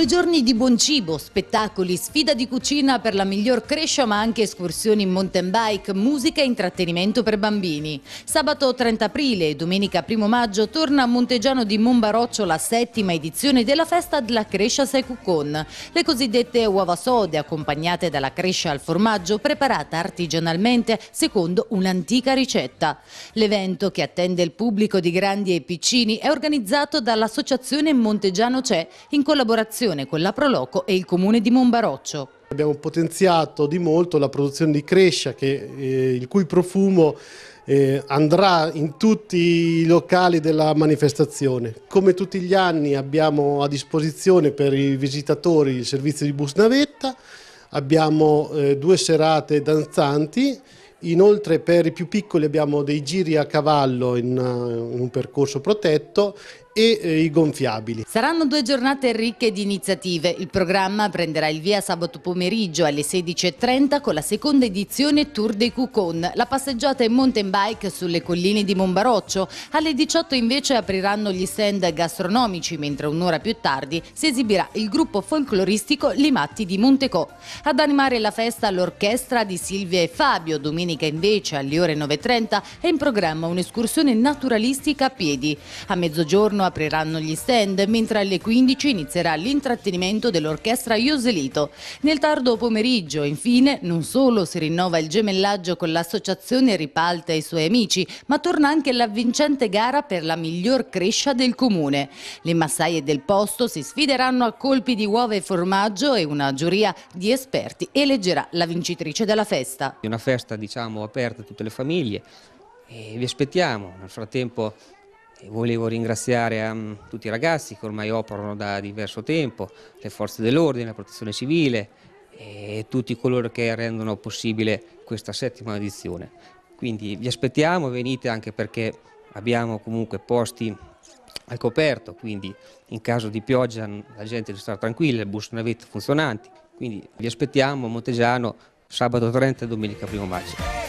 Due giorni di buon cibo, spettacoli, sfida di cucina per la miglior crescia ma anche escursioni in mountain bike, musica e intrattenimento per bambini. Sabato 30 aprile e domenica 1 maggio torna a Montegiano di Monbaroccio la settima edizione della festa della crescia Secucon. Le cosiddette uova sode accompagnate dalla crescia al formaggio preparata artigianalmente secondo un'antica ricetta. L'evento che attende il pubblico di grandi e piccini è organizzato dall'associazione Montegiano C'è in collaborazione collaborazione con la Proloco e il Comune di Monbaroccio. Abbiamo potenziato di molto la produzione di Crescia, che, eh, il cui profumo eh, andrà in tutti i locali della manifestazione. Come tutti gli anni abbiamo a disposizione per i visitatori il servizio di bus navetta, abbiamo eh, due serate danzanti Inoltre per i più piccoli abbiamo dei giri a cavallo in, in eh, un percorso protetto e eh, i gonfiabili. Saranno due giornate ricche di iniziative. Il programma prenderà il via sabato pomeriggio alle 16.30 con la seconda edizione Tour dei Cucon, la passeggiata in mountain bike sulle colline di Monbaroccio. Alle 18 invece apriranno gli stand gastronomici, mentre un'ora più tardi si esibirà il gruppo folcloristico Limatti di Montecò. Ad animare la festa l'orchestra di Silvia e Fabio, domenica domenica invece alle ore 9.30 è in programma un'escursione naturalistica a piedi. A mezzogiorno apriranno gli stand, mentre alle 15 inizierà l'intrattenimento dell'orchestra Ioselito. Nel tardo pomeriggio, infine, non solo si rinnova il gemellaggio con l'associazione Ripalta e i suoi amici, ma torna anche la vincente gara per la miglior crescia del comune. Le massaie del posto si sfideranno a colpi di uova e formaggio e una giuria di esperti eleggerà la vincitrice della festa. Una festa diciamo diciamo, aperte a tutte le famiglie e vi aspettiamo. Nel frattempo eh, volevo ringraziare um, tutti i ragazzi che ormai operano da diverso tempo, le forze dell'ordine, la protezione civile e tutti coloro che rendono possibile questa settima edizione. Quindi vi aspettiamo, venite anche perché abbiamo comunque posti al coperto, quindi in caso di pioggia la gente deve stare tranquilla, le bus navette funzionanti. Quindi vi aspettiamo a Montesiano sabato 30 e domenica 1 maggio.